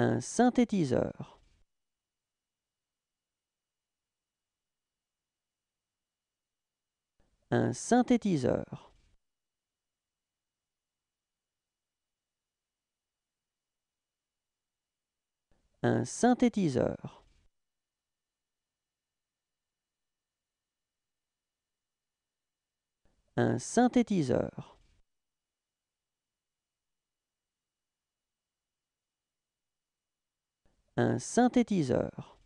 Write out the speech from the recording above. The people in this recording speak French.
un synthétiseur. Un synthétiseur. Un synthétiseur. Un synthétiseur. un synthétiseur.